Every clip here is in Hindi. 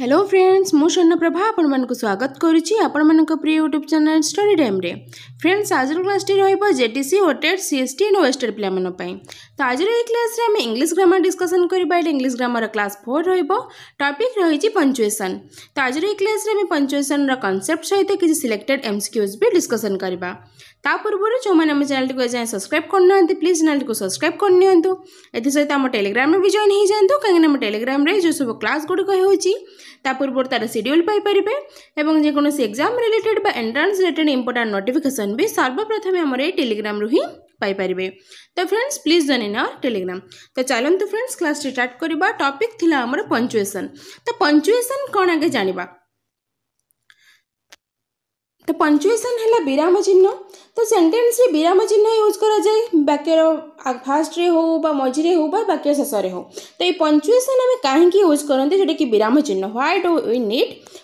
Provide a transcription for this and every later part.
হ্যালো ফ্রেন্ডস মু স্বর্ণপ্রভা আপনার স্বাগত করুছি আপনার প্রিয় ইউট্যুব চ্যানেল স্টোরি টাইম্রে ফ্রেন্ডস আজর ক্লাসটি রহব জেটিসি ওটেড সিএসটি এন্ড ওয়েস্টেড পিলাপাই তো আজর এই ক্লাসে আমি ইংলিশ গ্রামার ডিসকসন করা এটা ইংলিশ গ্রামার ক্লাস ফোর রহব টপিক রয়েছে পঞ্চুয়েসন তো আজর এই ক্লাসে আমি পঞ্চুয়েসনর কনসেপ্ট সহিত কিছু সিলেক্টেড এমসিকিউজ বি ডিসকসন করা তা পূর্বর যে আমার চ্যানেলটি এযায় সবসক্রাইব করে না প্লিজ চ্যানেলটি সবসক্রাইব করে নিও এসে আম টেলিগ্রামে বি জয়েন হয়ে যাতে কিন্তু আমার টেলিগ্রামে যে সব ক্লাস গুড়ি হচ্ছে তা পূর্ব তার সিডিউল পাইপারে এবং যেকোন এক্সাম রিলেটেড বা এন্ট্রান্স রিলেটেড ইম্পর্টাট নোটিফিকেসন বি সর্বপ্রথমে আমার এই টেলিগ্রামু হিঁ पाई तो friends please join our Telegram तो चलतु फ्रेंड्स क्लास स्टार्ट करवा टपिक पंचुएसन तो पंचुएसन कौन आगे जानवा तो पंचुएसन है विराम चिन्ह तो सेन्टेन्स विराम चिन्ह यूज करा जाए फास्ट फास्ट्रे हो मझे होक्य शेषे हो तो ये पंचुएसन आम कहीं यूज करते जोटा कि विराम चिन्ह ह्वाइट उड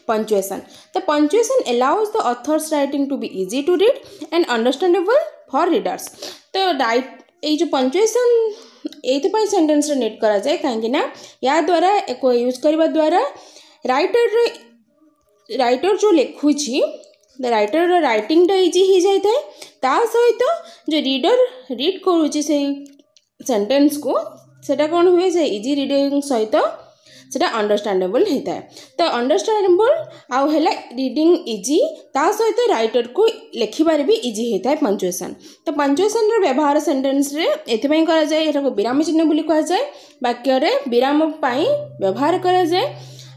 पंचुएसन तो punctuation allows the authors right to be easy to read and understandable for readers तो डाइट यो पंचुएसन ये सेन्टेन्स नेट करा जाए यूज करने द्वारा राइटर राइटर जो लिखुची राइटर रईटिंग इजी हो जाए सहित तो जो रिडर रिड करूँ से सेंटेंस को सेटा कौन हुए इजी रिडिंग सहित तो সেটা অন্ডরষ্টাণ্ডেবল হয়ে তো অন্ডরষ্টাণ্ডেবল আউ হল রিডিং ইজি তা সহিত রাইটরকু লেখিবার বি ইজি হয়ে থাকে পঞ্চুয়েসন তো পঞ্চুয়েসনর ব্যবহার সেন্টেন্সরে এথিপাই করা যায় এটাকে বিরাম চিহ্ন বলে কুয়া যায় বাক্যরে বিরাম পাই ব্যবহার করা যায়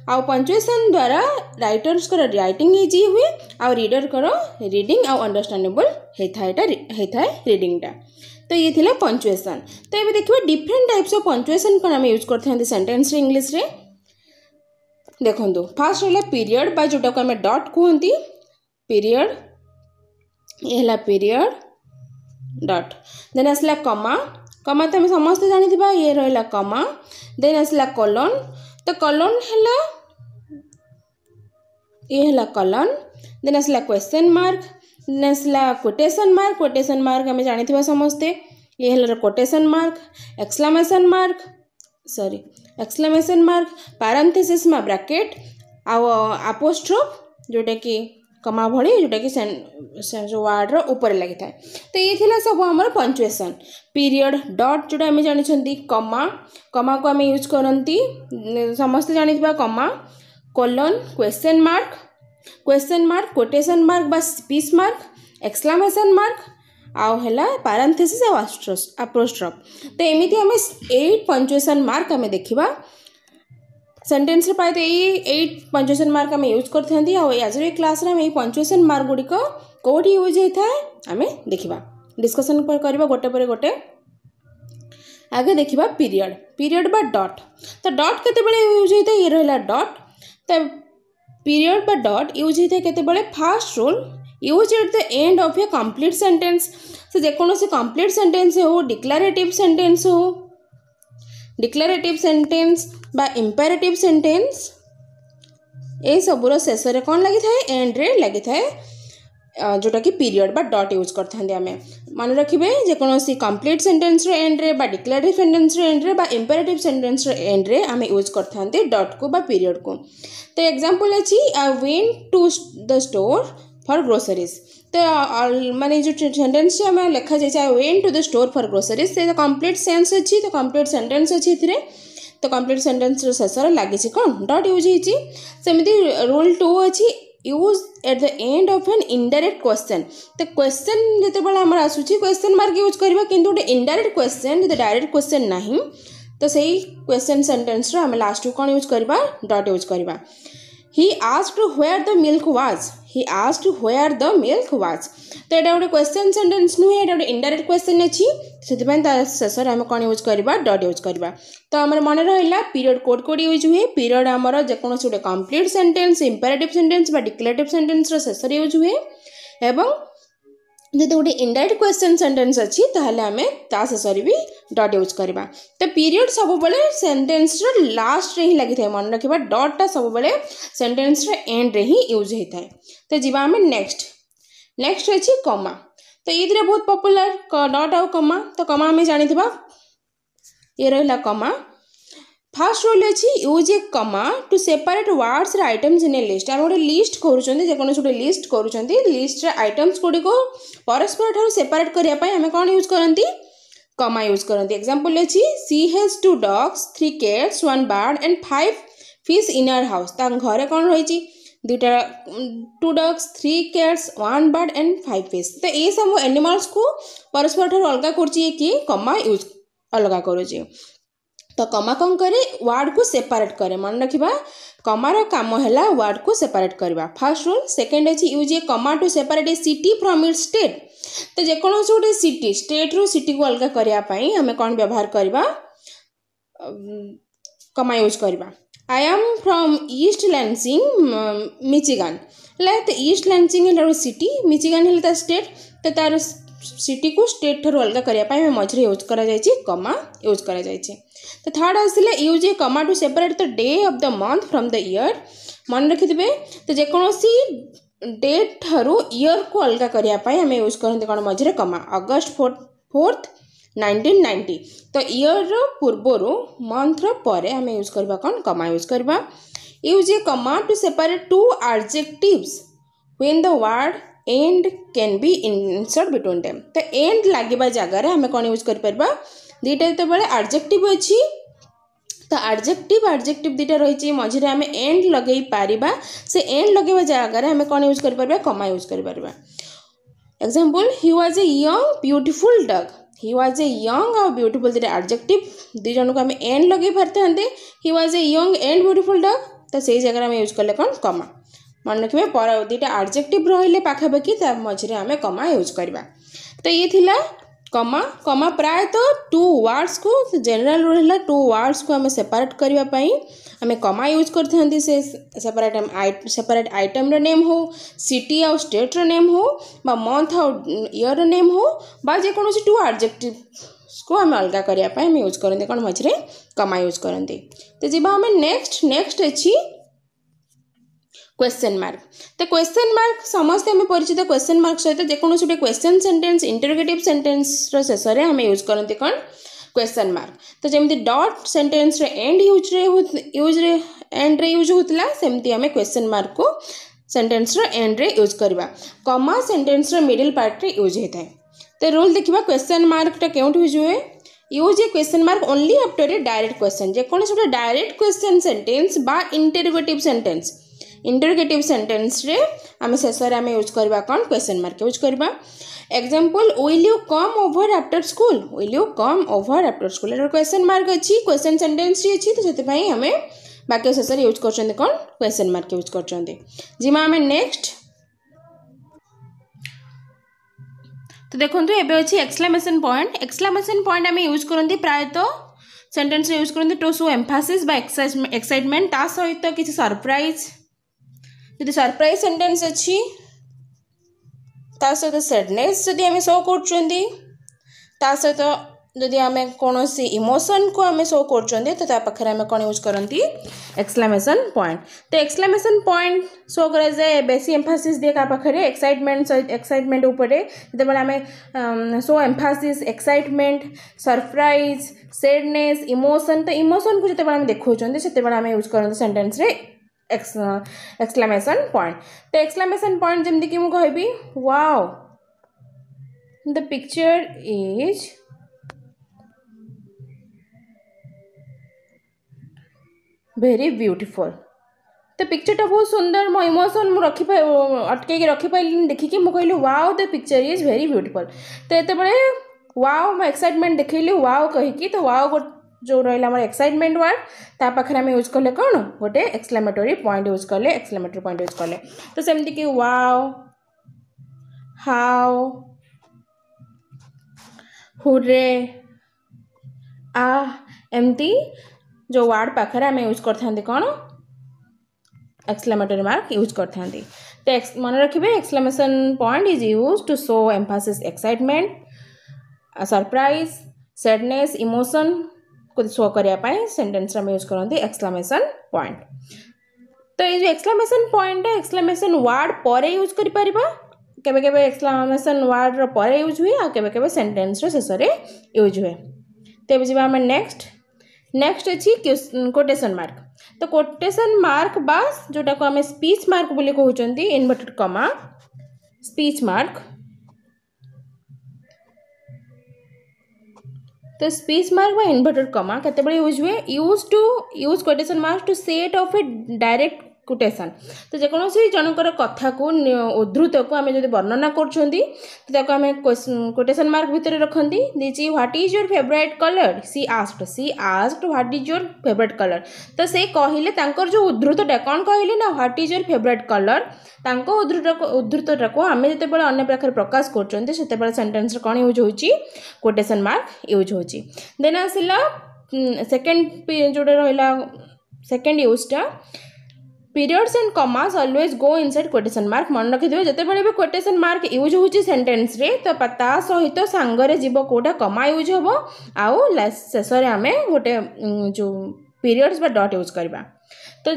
आउ पंचुएसन द्वारा रईटर्स रईटिंग इजी हुए आउ रिडर रिडिंग आउ अंडरस्टैंडेबल होता है रिडिंगटा तो ये थी पंचुएसन तो ये देखिए डिफरेन्ट टाइप्स अफ पंचुएसन कौन आम यूज करते सेन्टेन्स इंग्लीश रे फास्ट रहा पीरियड ପିରିୟଡ଼ ବା ଯେଉଁଟାକୁ ଆମେ ଡଟ୍ କୁହନ୍ତି ପିରିୟଡ଼ ଏ ହେଲା ପିରିୟଡ଼ ଡଟ୍ ଦେନ୍ ଆସିଲା କମା କମା ତ ଆମେ ସମସ୍ତେ ଜାଣିଥିବା ଇଏ ରହିଲା କମା ଦେନ୍ ଆସିଲା କଲନ୍ ତ କଲନ୍ ହେଲା ये कलन देन आसला क्वेश्चन मार्क देन आसला कोटेसन मार्क कोटेसन मार्क आम जाना समस्ते ये कोटेसन मार्क एक्सलामेसन मार्क सरी एक्सलामेसन मार्क पारांथीसीस में ब्राकेट आउ आपोस्ट्रोप जोटा कि कमा भली जोटा कि जो वार्डर उपर लगी था तो ये सब आम पंचुएसन पीरियड डट जो जानते कमा कमा को आम यूज करती समस्ते जानवा comma colon question mark question mark quotation mark বা স্পিচ মার্ক এক্সক্লামেসন মার্ক ଆଉ ହେଲା ପାରାନ୍ଥେସିସ୍ ଆଉ ଆଷ୍ଟ୍ରୋସ୍ ଆପ୍ରୋଷ୍ଟ୍ରପ୍ ତ ଏମିତି ଆମେ ଏଇଟ୍ ପଞ୍ଚୁଏସନ୍ ମାର୍କ ଆମେ ଦେଖିବା ସେଣ୍ଟେନ୍ସରେ ପ୍ରାୟତଃ ଏଇ ଏଇଟ୍ ପଞ୍ଚୁଏସନ୍ ମାର୍କ ଆମେ ୟୁଜ୍ କରିଥାନ୍ତି ଆଉ ଆଜିର ଏଇ କ୍ଲାସ୍ରେ ଆମେ ଏଇ ପଞ୍ଚୁଏସନ୍ ମାର୍କ ଗୁଡ଼ିକ କେଉଁଠି ୟୁଜ୍ ହୋଇଥାଏ ଆମେ ଦେଖିବା ଡିସ୍କସନ୍ କରିବା ଗୋଟେ ପରେ ଗୋଟେ ଆଗେ ଦେଖିବା ପିରିୟଡ଼ ପିରିୟଡ଼ ବା ଡଟ୍ ତ ଡଟ୍ କେତେବେଳେ ୟୁଜ୍ ହୋଇଥାଏ ଇଏ ରହିଲା ଡଟ୍ पीरियड बा डट यूज होता है केतबाद first rule use at the end of a complete sentence से जेकोसी कंप्लीट सेंटेन्स हो डिक्लारेटिव सेंटेन्स हो डिक्लारेटिव सेंटेन्स इम्पेरेटिव सेंटेन्स ये सबूर शेष कौन लगी एंड्रे लगी जोटा कि पीरियड बा डट यूज करें ମନେ ରଖିବେ ଯେକୌଣସି କମ୍ପ୍ଲିଟ୍ ସେଣ୍ଟେନ୍ସର ଏଣ୍ଡ୍ରେ ବା ଡିକ୍ଲାରେଟିଭ୍ ସେଣ୍ଟେନ୍ସର ଏଣ୍ଡ୍ରେ ବା ଇମ୍ପେରେଟିଭ୍ ସେଣ୍ଟେନ୍ସର ଏଣ୍ଡ୍ରେ ଆମେ ୟୁଜ୍ କରିଥାନ୍ତି ଡଟ୍କୁ ବା ପିରିୟଡ଼କୁ ତ ଏକ୍ଜାମ୍ପଲ୍ ଅଛି I went to the store for groceries ତ ମାନେ ଯେଉଁ ସେଣ୍ଟେନ୍ସ ଆମେ ଲେଖାଯାଇଛି I went to the store for groceries ସେ କମ୍ପ୍ଲିଟ୍ ସେନ୍ସ ଅଛି ତ କମ୍ପ୍ଲିଟ୍ ସେଣ୍ଟେନ୍ସ ଅଛି ଏଥିରେ ତ କମ୍ପ୍ଲିଟ୍ ସେଣ୍ଟେନ୍ସର ଶେଷରେ ଲାଗିଛି କ'ଣ ଡଟ୍ ୟୁଜ୍ ହେଇଛି ସେମିତି ରୁଲ୍ ଟୁ ଅଛି use at the end of an indirect question ତ କ୍ୱେଶ୍ଚନ୍ ଯେତେବେଳେ ଆମର ଆସୁଛି କ୍ୱେଶ୍ଚନ୍ ମାର୍କ ୟୁଜ୍ କରିବା କିନ୍ତୁ ଗୋଟେ ଇଣ୍ଡାଇରେକ୍ଟ କ୍ୱେଶ୍ଚନ୍ ଯଦି ଡାଇରେକ୍ଟ କ୍ୱେଶ୍ଚନ୍ ନାହିଁ ତ ସେଇ କ୍ୱେଶ୍ଚନ୍ ସେଣ୍ଟେନ୍ସର ଆମେ ଲାଷ୍ଟକୁ କ'ଣ ୟୁଜ୍ କରିବା ଡଟ୍ ୟୁଜ୍ କରିବା he asked where the milk was he asked where the milk was তো এটা গোটে কোশ্চেন সেন্টেন্স নুহে এটা গোটে ইনডাইরেক্ট কোশ্চেন ଅଛି ସେଥିପାଇଁ ତା ଶେଷରେ ଆମେ କ'ଣ ୟୁଜ୍ କରିବା ଡଟ୍ ୟୁଜ୍ କରିବା ତ ଆମର ମନେ ରହିଲା ପିରିୟଡ଼ କୋଡ଼ କୋଡ଼ ୟୁଜ୍ ହୁଏ ପିରିୟଡ଼ ଆମର ଯେକୌଣସି ଗୋଟେ କମ୍ପ୍ଲିଟ୍ ସେଣ୍ଟେନ୍ସ ଇମ୍ପାରେଟିଭ୍ ସେଣ୍ଟେନ୍ସ ବା ଡିକ୍ଲାରେଟିଭ୍ ସେଣ୍ଟେନ୍ସର ଶେଷରେ ୟୁଜ୍ ହୁଏ ଏବଂ जब गोटे इंडाइट क्वेश्चन सेन्टेन्स अच्छी तेल आम ता भी डट यूज करवा तो पीरियड सब बड़े सेन्टेन्सर लास्ट में ही लगी मन रखा डटा सब बड़े सेन्टेन्सर एंड्रे ही यूज होता है तो जीवा आम नेक्स्ट नेक्स्ट अच्छे कमा तो, तो ये बहुत पपुलार डट आउ कमा तो कमा आम जाना ये रहा कमा ফার্স্ট রয়েছে ଅଛି use a comma to separate ୱାର୍ଡ଼ସ୍ର ଆଇଟମ୍ସ ଇନ୍ ଏ ଲିଷ୍ଟ ଆମେ ଗୋଟେ ଲିଷ୍ଟ କରୁଛନ୍ତି ଯେକୌଣସି ଗୋଟେ ଲିଷ୍ଟ କରୁଛନ୍ତି ଲିଷ୍ଟର ଆଇଟମ୍ସ ଗୁଡ଼ିକୁ ପରସ୍ପର ଠାରୁ ସେପାରେଟ୍ କରିବା ପାଇଁ ଆମେ କ'ଣ ୟୁଜ୍ କରନ୍ତି କମା ୟୁଜ୍ କରନ୍ତି ଏକ୍ଜାମ୍ପଲ୍ ଅଛି she has two dogs three cats one bird and five fish in our house ତାଙ୍କ ଘରେ କ'ଣ ରହିଛି ଦୁଇଟା two dogs three cats one bird and five fish ତ ଏଇସବୁ ଆନିମାଲ୍ସକୁ ପରସ୍ପର ଠାରୁ ଅଲଗା କରୁଛି କିଏ କମା ୟୁଜ୍ ଅଲଗା କରୁଛି तो कमा कौन कै वार्ड को सेपरेट कै मन रखा कमार कम है वार्ड को सेपरेट करवा फास्ट रूल सेकेंड अच्छे use a comma to separate a city from it state तो जेकोसी गोटे सिटी स्टेट रू सी को अलग करवाई आम कौन व्यवहार करवा कमा यूज करवा I am from East Lansing Michigan है तो ईस्ट लैनसींग सिटी मिचिगान है स्टेट तो तार सिटी को स्टेट ठूँ अलग करने मझे यूज करमा यूज करा कर तो थर्ड आसा use a comma to separate the day of the month from the year मन रखिथे तो जेकोसी डेट ठार इयर को अलग करने यूज करते कौन मझे comma August fourth nineteen ninety तो इयर पूर्वर मंथ परे आम यूज करवा कौन कमा यूज करवा use a comma to separate two adjectives when the word and can be inserted between them तो एंड लगे जगार आम कौन यूज कर दुटा जो बड़े आडजेक्टिव अच्छी तो आडजेक्टिव आडजेक्टिव दुटा रही मझे आम एंड लगे पार से एंड लगे जगार आम कौन यूज कर पार कमा यूज कर पार example he was a young beautiful dog he was a young आउ ब्यूटिफुल दुटा आडजेक्टिव दुजन को आम एंड लगे पार he was a young and beautiful dog तो से जगह आम यूज कले कौन कमा मन रखे पर दुटा आडजेक्टिव रेखापाखी मझे आम कमा यूज करवा तो ये कमा कमा प्राय तो टू वार्डस को जेनराल रूल है टू वार्डस को हमें सेपरेट करने आम कमा यूज करपरेट सेपरेट आइटम रेम हो सिटी आउ स्टेट्र नेम हो मंथ आउ इयर नेम हो जेकोसी टू आर्जेक्टिव को आम अलग करने यूज करते कौन मझे कमा यूज करते तो जी हमें नेक्स्ट नेक्स्ट अच्छी क्वेश्चन मार्क तो क्वेश्चन मार्क समस्ते आम परिचित क्वेश्चन मार्क सहित जो गोटे क्वेश्चन सेन्टेन्स इंटरगेटिव शेष में आम यूज करते कौन क्वेश्चन मार्क तो जमी डट sentence end use use end use होता सेमती आम क्वेश्चन मार्क को सेन्टेन्स एंड यूज करवा कमा सेन्टेन्स मिडिल पार्ट्रे यूज होता है तो रूल देखा क्वेश्चन मार्कटा के यूज हुए use a question mark only after a direct question जो गोटे direct question sentence interrogative sentence interrogative সেন্টেন্সরে আমি শেষে আমি ইউজ করা কম কোয়েশ্চেন মার্ক ইউজ করা example will you come over after school will you come over after school এটার কোয়েশ্চেন মার্ক অছি কোয়েশ্চেন সেন্টেন্সটি অছি তো সেপাই আমি বাক্য শেষে ইউজ করছেন কোণ কোয়েশ্চেন মার্ক ইউজ করছেন যিমা আমি নেক্সট তো দেখুন এবে অছি এক্সক্লামেশন পয়েন্ট এক্সক্লামেশন পয়েন্ট আমি ইউজ করতে প্রায়তঃ সেন্টেন্সরে ইউজ করতে টু সো এম্ফাসিস বা এক্সাইটমেন্ট তা সহিত কিছু সরপ্রাইজ जो सरप्राइज सेंटेंस अच्छी सहित सैडने शो कर सहित जदि आम कौन इमोशन को आम शो कर कौन यूज करती एक्सक्लामेशन पॉइंट तो एक्सक्लामेशन पॉइंट शो कराए बेसी एम्फासीस दिए क्या पाखे एक्साइटमेंट एक्साइटमेंट उपरे जो आम show emphasis excitement surprise sadness emotion तो इमोशन को जो देखते से यूज करते सेन्टेन्स एक्सक्लामेशन पॉइंट तो एक्सक्लामेशन पॉइंट जमीक मुझी wow the picture is very beautiful तो पिक्चर टा बहुत सुंदर मो इमोशन मुझे रखी अटक रखी पारे देखिकी मुझे कहल wow the picture is very beautiful तो ये बड़े वाओ मो एक्साइटमेंट देखली वाओ कहीकि तो वाओ गोटे जो रही एक्साइटमेंट वार्ड ताकि आम यूज कले कौन गोटे एक्सलामेटोरी पॉइंट यूज कले एक्सलामेटोरी पॉइंट यूज कले तो सेमती कि वाओ हाओ हुरे आ एमती जो वार्ड पाखे आम यूज कर कौन मार्क यूज कर मन रखिए exclamation point is use to show emphasis excitement surprise sadness emotion सौकर्यपाई सेन्टेन्स यूज करतेमेसन पॉइंट तो ये एक्सक्लामेशन पॉइंट एक्सक्लामेशन वार्ड पर यूज करसन वार्डर पर यूज हुए शेष तो में यूज हुए तेज आम नेक्स्ट नेक्स्ट अच्छी कोटेसन मार्क तो कोटेसन मार्क बा जोटा को आम स्पीच मार्क बोली कहते इनवर्टेड कमा स्पीच मार्क तो स्पीच मार्क व कमा के केतବେଳେ यूज हुए use to use quotation mark to set off a direct quotation ତ ଯେକୌଣସି ଜଣଙ୍କର କଥାକୁ ଉଦ୍ଧୃତକୁ ଆମେ ଯଦି ବର୍ଣ୍ଣନା କରୁଛନ୍ତି ତ ତାକୁ ଆମେ କୋଟେସନ୍ ମାର୍କ ଭିତରେ ରଖନ୍ତି ଦେଇଛି what is your favourite colour she asked she asked what is your favourite colour ତ ସେ କହିଲେ ତାଙ୍କର ଯେଉଁ ଉଦ୍ଧୃତଟା କ'ଣ କହିଲେ ନା what is your favourite colour ତାଙ୍କ ଉଦ୍ଧୃତକୁ ଉଦ୍ଧୃତଟାକୁ ଆମେ ଯେତେବେଳେ ଅନ୍ୟ ପାଖରେ ପ୍ରକାଶ କରୁଛନ୍ତି ସେତେବେଳେ ସେଣ୍ଟେନ୍ସରେ କ'ଣ ୟୁଜ୍ ହେଉଛି କୋଟେସନ୍ ମାର୍କ ୟୁଜ୍ ହେଉଛି ଦେନ୍ ଆସିଲା ସେକେଣ୍ଡ ଯେଉଁଟା ରହିଲା ସେକେଣ୍ଡ ୟୁଜ୍ଟା periods and commas always go inside quotation mark ମନେ ରଖିଥିବେ ଯେତେବେଳେ ବି କୋଟେସନ୍ ମାର୍କ ୟୁଜ୍ ହେଉଛି ସେଣ୍ଟେନ୍ସରେ ତ ତା ସହିତ ସାଙ୍ଗରେ ଯିବ କେଉଁଟା କମା ୟୁଜ୍ ହେବ ଆଉ ଶେଷରେ ଆମେ ଗୋଟେ ଯେଉଁ ପିରିୟଡ୍ସ ବା ଡଟ୍ ୟୁଜ୍ କରିବା ତ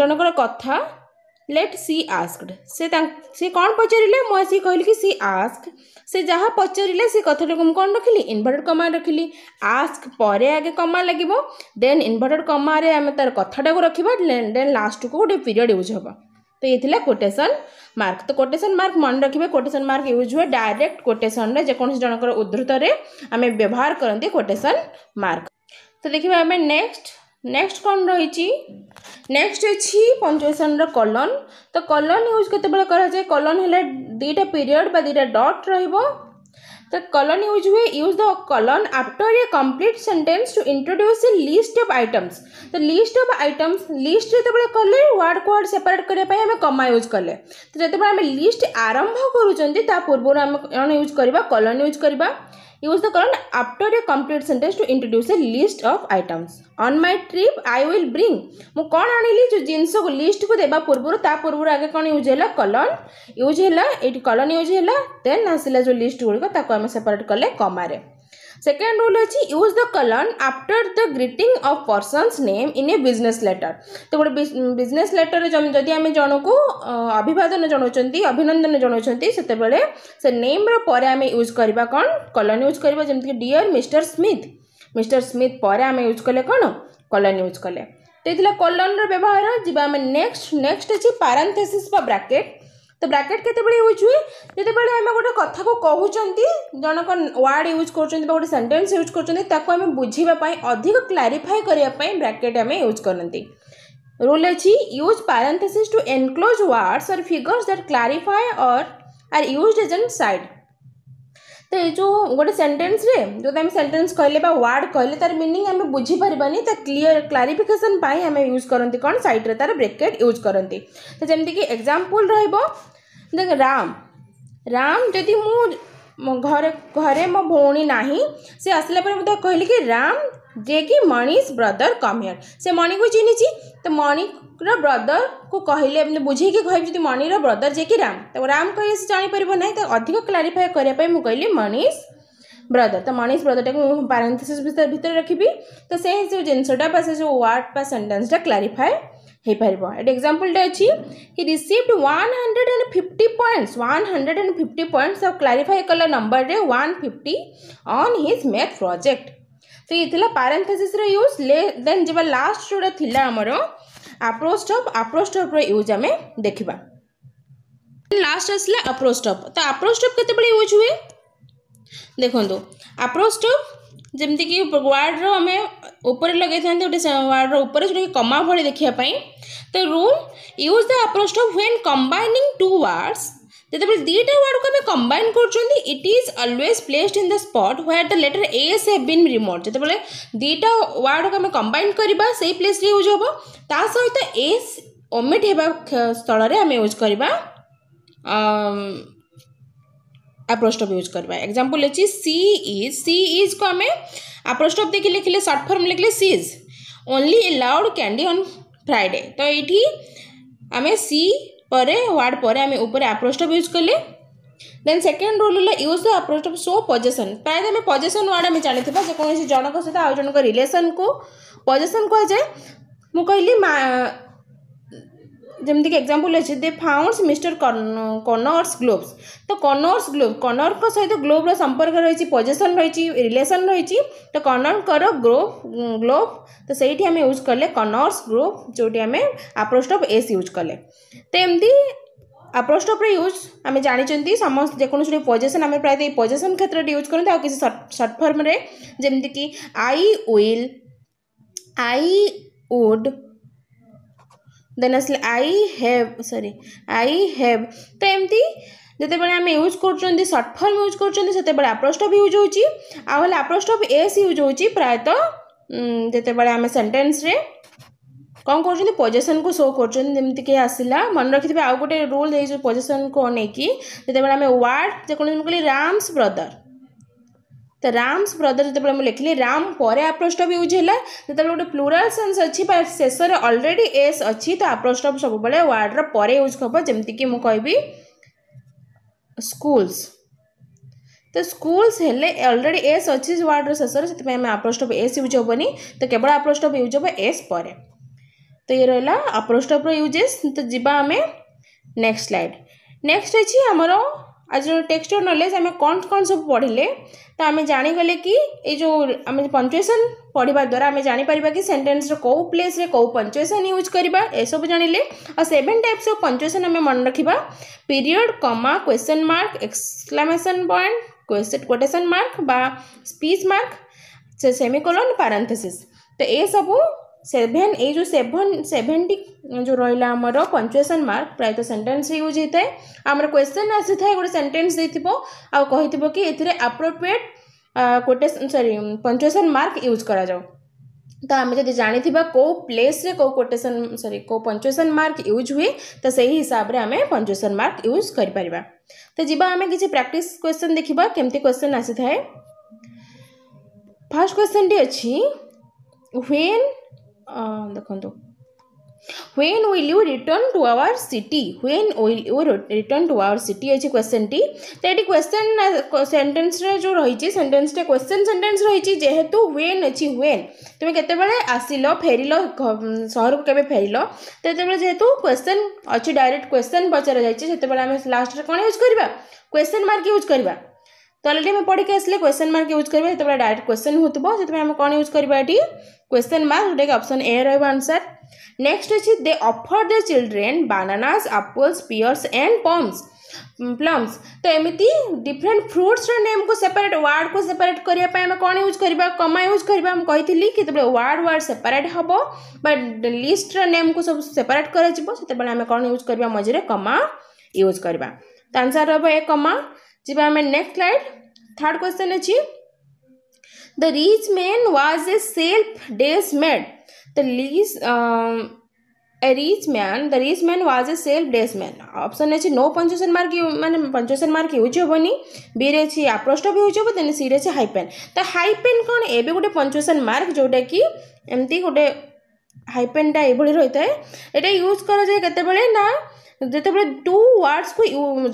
ଜଣଙ୍କର କଥା लेट सी आस्कड से से कौन पचारे मुझे सी कहली कि सी आस्क से जहाँ पचारे से कथटा को कौन रखिली इनभर्टेड कमा रखिली आस्क पर आगे कमा लगे देन इनभर्टेड कमारे आम तार कथटा को रखा देन लास्ट को गोटे पीरियड यूज हम तो ये कोटेसन मार्क तो कोटेसन मार्क मन रखिए कोटेसन मार्क यूज हुए डायरेक्ट कोटेसन जेकोसी जनकर उद्धृत आम व्यवहार करते कोटेसन मार्क तो देखिए आम नेक्स्ट নেক্সট କ'ଣ ରହିଛି নেক্সট ଅଛି ପଞ୍ଚୁଏସନ୍ର କଲନ୍ ତ କଲନ୍ ୟୁଜ୍ କେତେବେଳେ କରାଯାଏ କଲନ୍ ହେଲା ଦୁଇଟା ପିରିୟଡ଼ ବା ଦୁଇଟା ଡଟ୍ ରହିବ ତ କଲନ୍ ୟୁଜ୍ ହୁଏ use the colon after a complete sentence to introduce a list of items ତ ଲିଷ୍ଟ ଅଫ୍ ଆଇଟମ୍ସ ଲିଷ୍ଟ ଯେତେବେଳେ କଲେ ୱାର୍ଡ଼କୁ ୱାର୍ଡ଼ ସେପାରେଟ୍ କରିବା ପାଇଁ ଆମେ କମା ୟୁଜ୍ କଲେ ତ ଯେତେବେଳେ ଆମେ ଲିଷ୍ଟ ଆରମ୍ଭ କରୁଛନ୍ତି ତା ପୂର୍ବରୁ ଆମେ କ'ଣ ୟୁଜ୍ କରିବା କଲନ୍ ୟୁଜ୍ କରିବା Use the colon after a complete sentence to introduce a list of items. On my trip, I will bring. ମୁଁ କ'ଣ ଆଣିଲି ଯେଉଁ ଜିନିଷକୁ ଲିଷ୍ଟକୁ ଦେବା ପୂର୍ବରୁ ତା ପୂର୍ବରୁ ଆଗେ କ'ଣ ୟୁଜ୍ ହେଲା କଲନ୍ ୟୁଜ୍ ହେଲା ଏଇଠି କଲନ୍ ୟୁଜ୍ ହେଲା ଦେନ୍ ଆସିଲା ଯେଉଁ ଲିଷ୍ଟ ଗୁଡ଼ିକ ତାକୁ ଆମେ ସେପାରେଟ୍ କଲେ କମାରେ सेकेंड रूल अच्छे use the colon after the greeting of person's name in a business letter तो गोटे बिजनेस लेटर जदि आम जन को अभिवादन जनाऊँ अभिनंदन जनावं से नेम पर आम यूज करवा कौन कलन यूज करवा जमीक dear mister Smith mister Smith पर आम यूज कले कौन कलन यूज कले तो ये कलन रवहार जी आम नेक्स्ट नेक्स्ट अच्छी पारांथेसीस ब्राकेट तो ब्राकेट के यूज हुए जब गोटे कथ को कहूँ जनक वार्ड यूज करते सेन्टेन्स यूज करें बुझापी अधिक क्लारीफाए करने ब्राकेट आम यूज करते रूल अच्छी use parenthesis to enclose words or figures that clarify or are use as an aside तो ये जो गोटे सेन्टेन्स जो सेन्टेन्स कहले वार्ड कहले तार मिनिंग आम बुझीपरबानी तो क्लीयर क्लारिफिकेसन आम यूज करती कौन सैड्रे तार ब्रेकेट यूज करती तो जमीक एक्जामपल र ଦେଖ ରାମ ରାମ ଯଦି ମୁଁ ଘରେ ଘରେ ମୋ ଭଉଣୀ ନାହିଁ ସେ ଆସିଲା ପରେ ମୁଁ ତାକୁ କହିଲି କି ରାମ ଯିଏକି ମଣିଷ ବ୍ରଦର କମିୟର ସେ ମଣିକୁ ଚିହ୍ନିଛି ତ ମଣିର ବ୍ରଦରକୁ କହିଲେ ଏମିତି ବୁଝେଇକି କହିବି ଯଦି ମଣିର ବ୍ରଦର ଯିଏକି ରାମ ତ ରାମ କହିଲେ ସେ ଜାଣିପାରିବ ନାହିଁ ତ ଅଧିକ କ୍ଲାରିଫାଏ କରିବା ପାଇଁ ମୁଁ କହିଲି ମଣିଷ ବ୍ରଦର ତ ମଣିଷ ବ୍ରଦରଟାକୁ ମୁଁ ପାରାନ୍ଥେସିସ୍ ଭିତରେ ଭିତରେ ରଖିବି ତ ସେ ଯେଉଁ ଜିନିଷଟା ବା ସେ ଯେଉଁ ୱାର୍ଡ଼ ବା ସେଣ୍ଟେନ୍ସଟା କ୍ଲାରିଫାଏ ହେଇପାରିବ ଏଠି ଏକ୍ଜାମ୍ପଲ୍ଟେ ଅଛି he received one hundred and fifty points one hundred and fifty points ଆଉ କ୍ଲାରିଫାଏ କଲା ନମ୍ବରରେ one fifty on his math project ତ ଇଏ ଥିଲା ପାରାନ୍ଥେସିସ୍ର ୟୁଜ୍ ଲେ ଦେନ୍ ଯିବା ଲାଷ୍ଟ ଯେଉଁଟା ଥିଲା ଆମର ଆପ୍ରୋଚ୍ ଟପ୍ ଆପ୍ରୋଚ୍ ଟପ୍ର ୟୁଜ୍ ଆମେ ଦେଖିବା ଲାଷ୍ଟ ଆସିଲା ଆପ୍ରୋଚ୍ ଟପ୍ ତ ଆପ୍ରୋଚ୍ ଟପ୍ କେତେବେଳେ ୟୁଜ୍ ହୁଏ ଦେଖନ୍ତୁ ଆପ୍ରୋଚ୍ ଟପ୍ ଯେମିତିକି ୱାର୍ଡ଼ର ଆମେ ଉପରେ ଲଗାଇଥାନ୍ତି ଗୋଟେ ୱାର୍ଡ଼ର ଉପରେ ଯେଉଁଟାକି କମା ଭଳି ଦେଖିବା ପାଇଁ The rule use the apostrophe when combining two words. ଯେତେବେଳେ ଦୁଇଟା ୱାର୍ଡ଼କୁ ଆମେ କମ୍ବାଇନ୍ କରୁଛନ୍ତି it is always placed in the spot where the letters have been removed ଯେତେବେଳେ ଦୁଇଟା ୱାର୍ଡ଼କୁ ଆମେ କମ୍ବାଇନ୍ କରିବା ସେଇ ପ୍ଲେସ୍ରେ ୟୁଜ୍ ହେବ ତା ସହିତ ଏସ୍ ଓମିଟ୍ ହେବା ସ୍ଥଳରେ ଆମେ ୟୁଜ୍ କରିବା ଆପ୍ରୋଷ୍ଟପ୍ ୟୁଜ୍ କରିବା ଏକ୍ଜାମ୍ପଲ୍ ଅଛି ସି ଇଜ୍ ସି ଇଜ୍କୁ ଆମେ ଆପ୍ରୋଷ୍ଟପ୍ ଦେଇକି ଲେଖିଲେ ସର୍ଟ ଫର୍ମ ଲେଖିଲେ she's only allowed candy on Friday ତ ଏଇଠି ଆମେ ସି ପରେ ୱାର୍ଡ଼ ପରେ ଆମେ ଉପରେ ଆପ୍ରୋଷ୍ଟପ୍ ୟୁଜ୍ କଲେ ଦେନ୍ ସେକେଣ୍ଡ ରୁଲ୍ ହେଲା use the apostrophe show possession ପ୍ରାୟତଃ ଆମେ ପଜେସନ୍ ୱାର୍ଡ଼ ଆମେ ଜାଣିଥିବା ଯେକୌଣସି ଜଣଙ୍କ ସହିତ ଆଉ ଜଣଙ୍କ ରିଲେସନ୍କୁ ପଜେସନ୍ କୁହାଯାଏ ମୁଁ କହିଲି ଯେମିତିକି ଏକ୍ଜାମ୍ପଲ୍ ଅଛି ଦେ ଫାଉଣ୍ଡସ୍ ମିଷ୍ଟର କନର୍ସ ଗ୍ଲୋବ୍ସ ତ କନର୍ସ ଗ୍ଲୋବ୍ କନର୍ଙ୍କ ସହିତ ଗ୍ଲୋବ୍ର ସମ୍ପର୍କ ରହିଛି ପଜେସନ୍ ରହିଛି ରିଲେସନ୍ ରହିଛି ତ କନର୍ଙ୍କର ଗ୍ରୋଭ୍ ଗ୍ଲୋବ୍ ତ ସେଇଠି ଆମେ ୟୁଜ୍ କଲେ କନର୍ସ ଗ୍ରୋଭ୍ ଯେଉଁଠି ଆମେ ଆପ୍ରୋଷ୍ଟପ୍ ଏସ୍ ୟୁଜ୍ କଲେ ତ ଏମିତି ଆପ୍ରୋଷ୍ଟପ୍ରେ ୟୁଜ୍ ଆମେ ଜାଣିଛନ୍ତି ସମସ୍ତ ଯେକୌଣସି ଗୋଟେ ପଜେସନ୍ ଆମେ ପ୍ରାୟତଃ ଏଇ ପଜେସନ୍ କ୍ଷେତ୍ରରେ ୟୁଜ୍ କରନ୍ତି ଆଉ କିଛି ସର୍ଟ ଫର୍ମରେ ଯେମିତିକି I will I would then as I have sorry I have तो एमती जिते बड़े आम यूज कर सर्ट यूज करते आप्रस्टप यूज होप्रस्टप एस यूज हो प्रायत जिते बड़े आम सेन्टेन्स कौन कर पोजेसन को शो करके आसला मन रखी थे आउ गोटे रूल दे पोजेसन को नहीं कि जिते बड़े आम वार्ड जो कहीं राम्स ब्रदर ତ ରାମ୍ସ ବ୍ରଦର ଯେତେବେଳେ ମୁଁ ଲେଖିଲି ରାମ୍ ପରେ ଆପ୍ରୋଷ୍ଟପ୍ ୟୁଜ୍ ହେଲା ଯେତେବେଳେ ଗୋଟେ ପ୍ଲୁରାଲ୍ ସେନ୍ସ ଅଛି ବା ଶେଷରେ ଅଲରେଡ଼ି ଏସ୍ ଅଛି ତ ଆପ୍ରୋଷ୍ଟପ୍ ସବୁବେଳେ ୱାର୍ଡ଼ର ପରେ ୟୁଜ୍ ହେବ ଯେମିତିକି ମୁଁ କହିବି ସ୍କୁଲ୍ସ ତ ସ୍କୁଲ୍ସ ହେଲେ ଅଲରେଡ଼ି ଏସ୍ ଅଛି ୱାର୍ଡ଼ର ଶେଷରେ ସେଥିପାଇଁ ଆମେ ଆପ୍ରୋଷ୍ଟପ୍ ଏସ୍ ୟୁଜ୍ ହେବନି ତ କେବଳ ଆପ୍ରୋଷ୍ଟପ୍ ୟୁଜ୍ ହେବ ଏସ୍ ପରେ ତ ଇଏ ରହିଲା ଆପ୍ରୋଷ୍ଟପ୍ର ୟୁଜେସ୍ ତ ଯିବା ଆମେ ନେକ୍ସଟ ସ୍ଲାଇଡ଼ ନେକ୍ସଟ ଅଛି ଆମର ଆଜିର ଟେକ୍ସଚର୍ ନଲେଜ୍ ଆମେ କ'ଣ କ'ଣ ସବୁ ପଢ଼ିଲେ ତ ଆମେ ଜାଣିଗଲେ କି ଏଇ ଯେଉଁ ଆମେ ପଞ୍ଚୁଏସନ୍ ପଢ଼ିବା ଦ୍ୱାରା ଆମେ ଜାଣିପାରିବା କି ସେଣ୍ଟେନ୍ସର କେଉଁ ପ୍ଲେସ୍ରେ କେଉଁ ପଞ୍ଚୁଏସନ୍ ୟୁଜ୍ କରିବା ଏସବୁ ଜାଣିଲେ ଆଉ ସେଭେନ୍ ଟାଇପ୍ସ ଅଫ୍ ପଞ୍ଚୁଏସନ୍ ଆମେ ମନେ ରଖିବା period comma question mark exclamation point quotation mark ବା ସ୍ପିଚ୍ ମାର୍କ ସେମିକୋଲନ୍ ପାରାନ୍ଥେସିସ୍ ତ ଏସବୁ सेभेन ये सेभन सेभेन्टी जो रहा आमर पंचुएसन मार्क प्रायत तो सेन्टेन्स ही यूज होता है आम क्वेश्चन आसी था गोटे सेन्टेन्स देव कि एप्रोप्रिएट कोटे सरी पंचुएसन मार्क यूज कराऊ तो आम जब जाणी कौ प्लेस कौ कोटेसन सरी कौ पंचुएसन मार्क यूज हुए तो से ही हिसाब से आम पंचुएसन मार्क यूज कर तो जाए किसी प्राक्ट क्वेश्चन देखा केमती क्वेश्चन आसी था फास्ट क्वेश्चन टी अच्छी व्वेन uh, ଦେଖନ୍ତୁ when will you return to our city when will you return to our city ଅଛି क्वेश्चनଟି ତ ଏଠି क्वेश्चन ସେଣ୍ଟେନ୍ସରେ ଯେଉଁ ରହିଛି ସେଣ୍ଟେନ୍ସଟା क्वेश्चन ସେଣ୍ଟେନ୍ସ ରହିଛି ଯେହେତୁ when ଅଛି when ତୁମେ କେତେବେଳେ ଆସିଲ ଫେରିଲ ସହରକୁ କେବେ ଫେରିଲ ତ ଯେତେବେଳେ ଯେହେତୁ क्वेश्चन ଅଛି ଡାଇରେକ୍ଟ क्वेश्चन ପଚରାଯାଇଛି ସେତେବେଳେ ଆମେ ଲାଷ୍ଟରେ କ'ଣ ୟୁଜ୍ କରିବା क्वेश्चन ମାର୍କ ୟୁଜ୍ କରିବା ତ ଅଲରେଡ଼ି ଆମେ ପଢ଼ିକି ଆସିଲେ क्वेश्चन ମାର୍କ ୟୁଜ୍ କରିବା ଯେତେବେଳେ ଡାଇରେକ୍ଟ क्वेश्चन ହେଉଥିବ ସେଥିପାଇଁ ଆମେ କ'ଣ ୟୁଜ୍ କରିବା ଏଠି क्वेश्चन मार्क रहेगा ऑप्शन ए रहेगा आंसर नेक्स्ट अच्छे they offer the children bananas apples pears and plums plums ତ ଏମିତି ଡିଫରେଣ୍ଟ ଫ୍ରୁଟ୍ସର ନେମ୍କୁ ସେପାରେଟ୍ ୱାର୍ଡ଼କୁ ସେପାରେଟ୍ କରିବା ପାଇଁ ଆମେ କ'ଣ ୟୁଜ୍ କରିବା କମା ୟୁଜ୍ କରିବା ମୁଁ କହିଥିଲି କେତେବେଳେ ୱାର୍ଡ଼ ୱାର୍ଡ଼ ସେପାରେଟ୍ ହେବ ବା ଲିଷ୍ଟର ନେମ୍କୁ ସବୁ ସେପାରେଟ୍ କରାଯିବ ସେତେବେଳେ ଆମେ କ'ଣ ୟୁଜ୍ କରିବା ମଝିରେ କମା ୟୁଜ୍ କରିବା ତ ଆନ୍ସର୍ ରହିବ ଏ କମା ଯିବା ଆମେ ନେକ୍ସଟ ସ୍ଲାଇଡ଼ ଥାର୍ଡ଼ କ୍ୱେଶ୍ଚନ୍ ଅଛି The rich man was a self-dazed man. The least, um, a rich man, the rich man was a self-dazed man. Option છે નો પંચોસન માર્ક ମାନେ પંચોસન માર્ક ୟୁଜ୍ ହେବନି ବିରେ ଅଛି ଆପ୍ରୋଷ୍ଟ ବି ୟୁଜ୍ ହେବ ଦେନ୍ ସିରେ ଅଛି ହାଇପେନ୍ ତ ହାଇପେନ୍ କ'ଣ ଏବେ ଗୋଟେ ପଞ୍ଚୋସନ ମାର୍କ ଯେଉଁଟାକି ଏମିତି ଗୋଟେ ହାଇପେନ୍ଟା ଏଇଭଳି ରହିଥାଏ ଏଇଟା ୟୁଜ୍ କରାଯାଏ କେତେବେଳେ ନା ଯେତେବେଳେ ଟୁ ୱାର୍ଡ଼ସ୍କୁ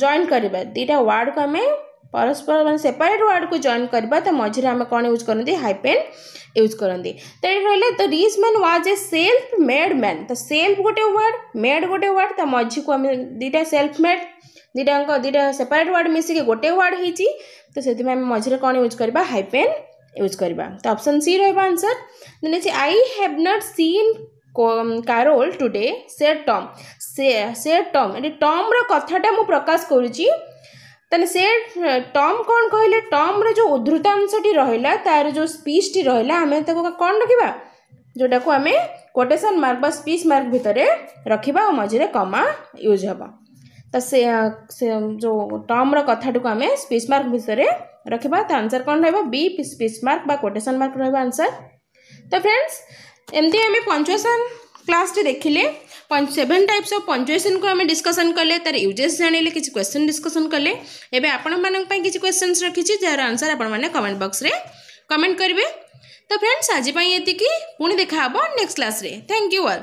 ଜଏନ୍ କରିବା ଦୁଇଟା ୱାର୍ଡ଼କୁ ଆମେ ପରସ୍ପର ମାନେ ସେପାରେଟ୍ ୱାର୍ଡ଼କୁ ଜଏନ୍ କରିବା ତା ମଝିରେ ଆମେ କ'ଣ ୟୁଜ୍ କରନ୍ତି ହାଇପେନ୍ ୟୁଜ୍ କରନ୍ତି ତ ଏଠି ରହିଲା the rich man was a self made man ତ ସେଲ୍ଫ ଗୋଟେ ୱାର୍ଡ଼ ମେଡ୍ ଗୋଟେ ୱାର୍ଡ଼ ତା ମଝିକୁ ଆମେ ଦୁଇଟା ସେଲ୍ଫ ମେଡ୍ ଦୁଇଟାଙ୍କ ଦୁଇଟା ସେପାରେଟ୍ ୱାର୍ଡ଼ ମିଶିକି ଗୋଟେ ୱାର୍ଡ଼ ହେଇଛି ତ ସେଥିପାଇଁ ଆମେ ମଝିରେ କ'ଣ ୟୁଜ୍ କରିବା ହାଇପେନ୍ ୟୁଜ୍ କରିବା ତ ଅପସନ୍ ସି ରହିବ ଆନ୍ସର୍ ଦେନ୍ ଅଛି I have not seen Carol today said Tom said said Tom ଏଠି ଟମ୍ର କଥାଟା ମୁଁ ପ୍ରକାଶ କରୁଛି तेल से टम कौन कहले टम्र जो अंशटी रहा तार जो स्पीच टी रहा आम कौन रखा जोटा को आम कोटेसन मार्क स्पीच मार्क भितर रखा और मझे कमा यूज हे तो से, से जो टम्र कथाटी को आम स्पीच मार्क भितर रखा तो आंसर कौन रि स्पीच मार्क कोटेसन मार्क रहा आंसर तो फ्रेंड्स एमती आम पंचुएसन क्लास टी देखिले सेभेन टाइप्स अफ पंचुएसन को आम डिस्कसन कले तार यूजेस जाने किसी क्वेश्चन डिस्कसन कले एवं आपण किसी क्वेश्चन रखी जार आंसर आपने कमेंट बक्स में कमेंट करेंगे तो फ्रेंड्स आज ये पुणी देखा नेक्स्ट क्लास रे थैंक यू अल